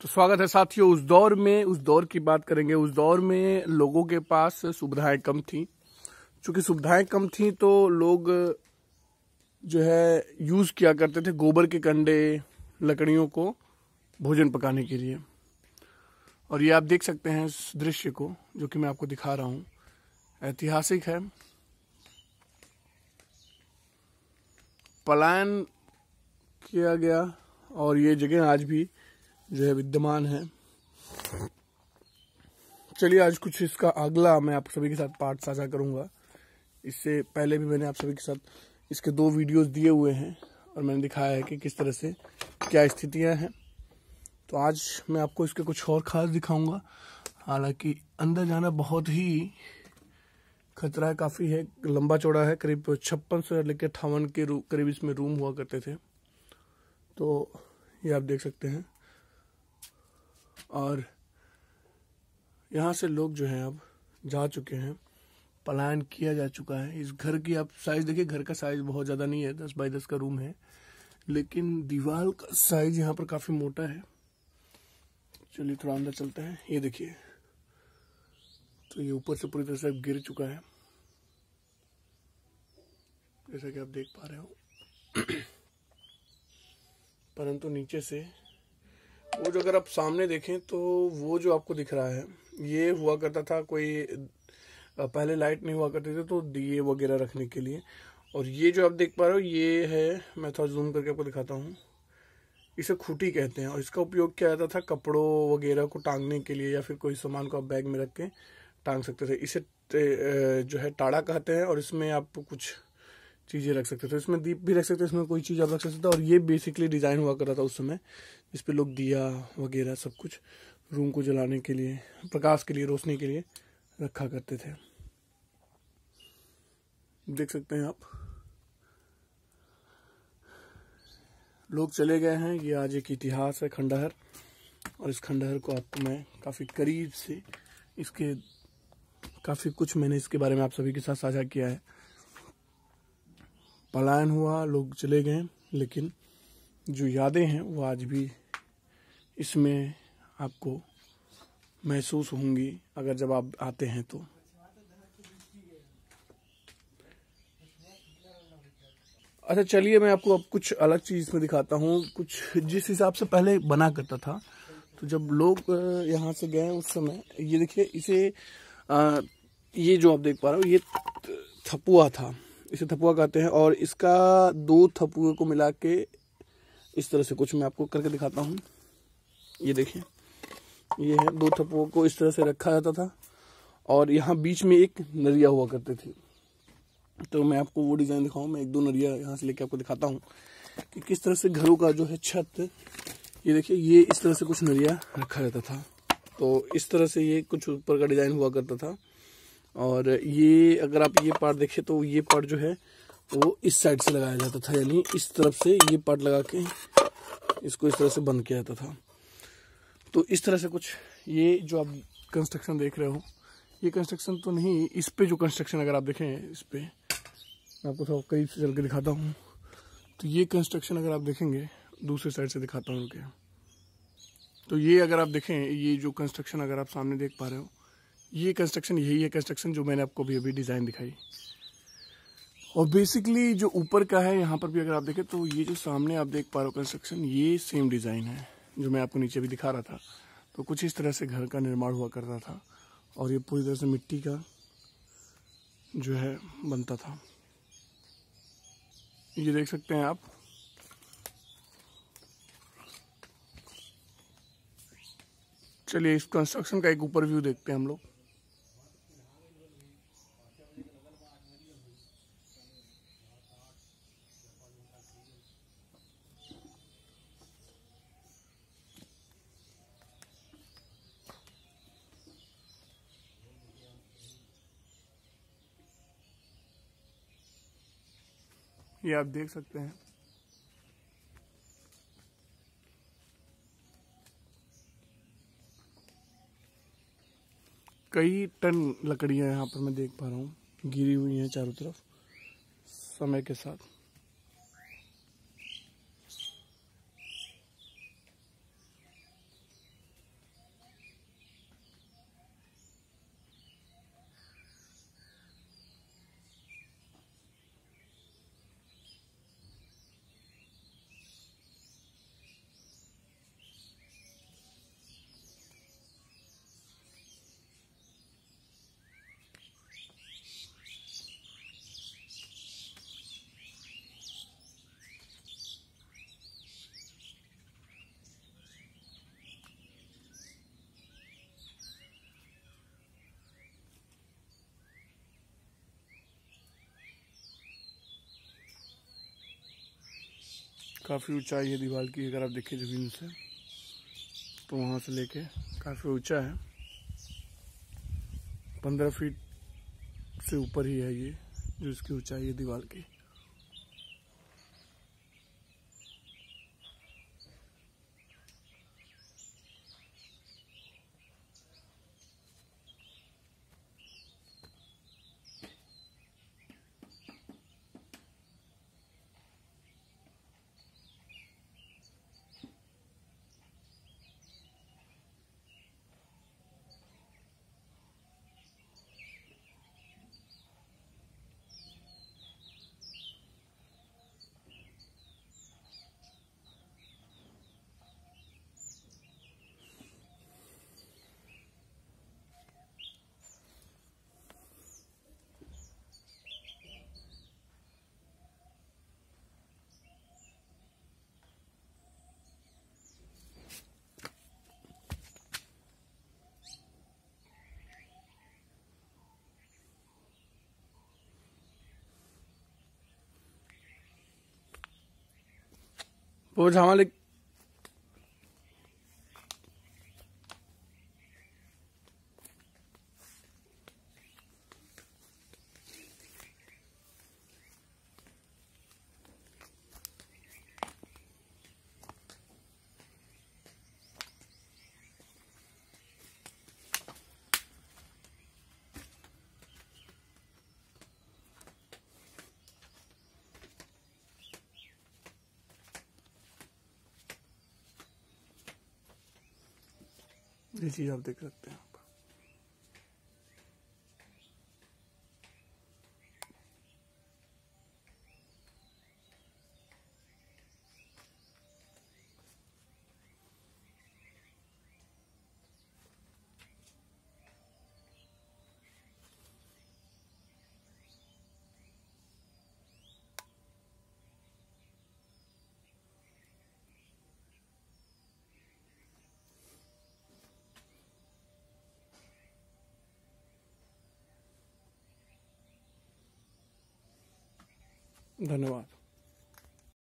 तो स्वागत है साथियों उस दौर में उस दौर की बात करेंगे उस दौर में लोगों के पास सुविधाएं कम थी चूंकि सुविधाएं कम थी तो लोग जो है यूज़ किया करते थे गोबर के कंडे लकड़ियों को भोजन पकाने के लिए और ये आप देख सकते हैं इस दृश्य को जो कि मैं आपको दिखा रहा हूं ऐतिहासिक है पलायन किया गया और ये जगह आज भी जो है विद्यमान है चलिए आज कुछ इसका अगला मैं आप सभी के साथ पार्ट साझा करूंगा इससे पहले भी मैंने आप सभी के साथ इसके दो वीडियोस दिए हुए हैं और मैंने दिखाया है कि किस तरह से क्या स्थितियां हैं तो आज मैं आपको इसके कुछ और ख़ास दिखाऊंगा हालांकि अंदर जाना बहुत ही खतरा काफ़ी है लंबा चौड़ा है करीब छप्पन से लेकर अट्ठावन के करीब इसमें रूम हुआ करते थे तो ये आप देख सकते हैं और यहाँ से लोग जो हैं अब जा चुके हैं पलायन किया जा चुका है इस घर की आप साइज देखिए घर का साइज बहुत ज़्यादा नहीं है दस बाई दस का रूम है लेकिन दीवार का साइज यहाँ पर काफ़ी मोटा है चलिए थोड़ा अंदर चलते हैं ये देखिए तो ये ऊपर से पूरी तरह से गिर चुका है जैसा कि आप देख पा रहे हो परंतु नीचे से वो जो अगर आप सामने देखें तो वो जो आपको दिख रहा है ये हुआ करता था कोई पहले लाइट नहीं हुआ करते थे तो दिए वगैरह रखने के लिए और ये जो आप देख पा रहे हो ये है मैं थोड़ा जूम करके आपको दिखाता हूँ इसे खूटी कहते हैं और इसका उपयोग किया जाता था कपड़ों वगैरह को टांगने के लिए या फिर कोई सामान को आप बैग में रख के टांग सकते थे इसे जो है टाड़ा कहते हैं और इसमें आप कुछ चीज़ें रख सकते थे इसमें दीप भी रख सकते इसमें कोई चीज़ आप रख सकते थे और ये बेसिकली डिज़ाइन हुआ करा था उस समय जिसपे लोग दिया वगैरह सब कुछ रूम को जलाने के लिए प्रकाश के लिए रोशनी के लिए रखा करते थे देख सकते हैं आप लोग चले गए हैं ये आज एक इतिहास है खंडहर और इस खंडहर को आपको मैं काफ़ी करीब से इसके काफ़ी कुछ मैंने इसके बारे में आप सभी के साथ साझा किया है पलायन हुआ लोग चले गए लेकिन जो यादें हैं वो आज भी इसमें आपको महसूस होंगी अगर जब आप आते हैं तो अच्छा चलिए मैं आपको अब कुछ अलग चीज़ इसमें दिखाता हूँ कुछ जिस हिसाब से पहले बना करता था तो जब लोग यहाँ से गए उस समय ये देखिए इसे आ, ये जो आप देख पा रहे हो ये थपुआ था इसे थपुआ कहते हैं और इसका दो थपुए को मिला के इस तरह से कुछ मैं आपको करके दिखाता हूँ ये देखिए ये है दो थपुओं को इस तरह से रखा जाता था और यहाँ बीच में एक नरिया हुआ करते थे तो मैं आपको वो डिज़ाइन दिखाऊँ मैं एक दो नरिया यहाँ से लेके आपको दिखाता हूँ कि किस तरह से घरों का जो है छत ये देखिए ये इस तरह से कुछ नरिया रखा जाता था तो इस तरह से ये कुछ ऊपर का डिज़ाइन हुआ करता था और ये अगर आप ये पार्ट देखें तो ये पार्ट जो है वो इस साइड से लगाया जाता था यानी इस तरफ से ये पार्ट लगा के इसको इस तरह से बंद किया जाता था तो इस तरह से कुछ ये जो आप कंस्ट्रक्शन देख रहे हो ये कंस्ट्रक्शन तो नहीं इस पर जो कंस्ट्रक्शन अगर आप देखें इस पर मैं आपको थोड़ा करीब से चल के दिखाता हूँ तो ये कंस्ट्रक्शन अगर आप देखेंगे दूसरे साइड से दिखाता हूँ उनके तो ये अगर आप देखें ये जो कंस्ट्रक्शन अगर आप सामने देख पा रहे हो ये कंस्ट्रक्शन यही है कंस्ट्रक्शन जो मैंने आपको अभी अभी डिज़ाइन दिखाई और बेसिकली जो ऊपर का है यहाँ पर भी अगर आप देखें तो ये जो सामने आप देख पा रहे हो कंस्ट्रक्शन ये सेम डिज़ाइन है जो मैं आपको नीचे भी दिखा रहा था तो कुछ इस तरह से घर का निर्माण हुआ करता था और ये पूरी तरह से मिट्टी का जो है बनता था ये देख सकते हैं आप चलिए इस कंस्ट्रक्शन का एक ऊपर व्यू देखते हैं हम लोग ये आप देख सकते हैं कई टन लकड़ियां यहाँ पर मैं देख पा रहा हूँ गिरी हुई हैं चारों तरफ समय के साथ काफ़ी ऊंचाई है दीवार की अगर आप देखिए ज़मीन से तो वहाँ से लेके काफ़ी ऊंचा है पंद्रह फीट से ऊपर ही है ये जो इसकी ऊंचाई है दीवार की वो झामा ये चीज़ आप देख सकते हैं धन्यवाद